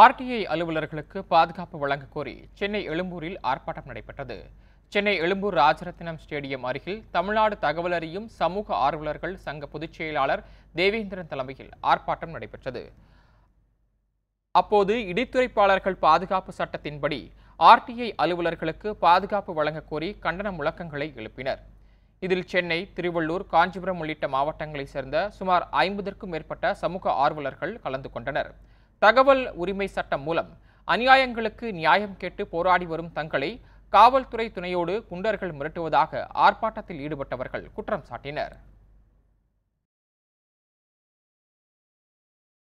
RTI அலுவலர்களுக்கு பாதுகாப்பு வழங்க கோரி சென்னை எழும்பூரில் ஆர்ப்பாட்டம் நடைபெற்றது சென்னை எழும்பூர் ராஜரத்தினம் ஸ்டேடியம் அருகில் தமிழ்நாடு தகவல் அறியும் சமூக ஆர்வலர்கள் சங்க பொதுச் செயலாளர் தேவேந்திரன் தலைமையில் ஆர்ப்பாட்டம் நடைபெற்றது அப்போது இடைத்துறைப்பாளர்கள் பாதுகாப்பு சட்டத்தின்படி ஆர்டிஐ அலுவலர்களுக்கு பாதுகாப்பு வழங்க கோரி கண்டன முழக்கங்களை எழுப்பினர் இதில் சென்னை திருவள்ளூர் காஞ்சிபுரம் உள்ளிட்ட மாவட்டங்களைச் சேர்ந்த சுமார் ஐம்பதற்கும் மேற்பட்ட சமூக ஆர்வலர்கள் கலந்து கொண்டனர் தகவல் உரிமை சட்டம் மூலம் அநியாயங்களுக்கு நியாயம் கேட்டு போராடி வரும் தங்களை காவல்துறை துணையோடு குண்டர்கள் மிரட்டுவதாக ஆர்ப்பாட்டத்தில் ஈடுபட்டவர்கள் குற்றம் சாட்டினர்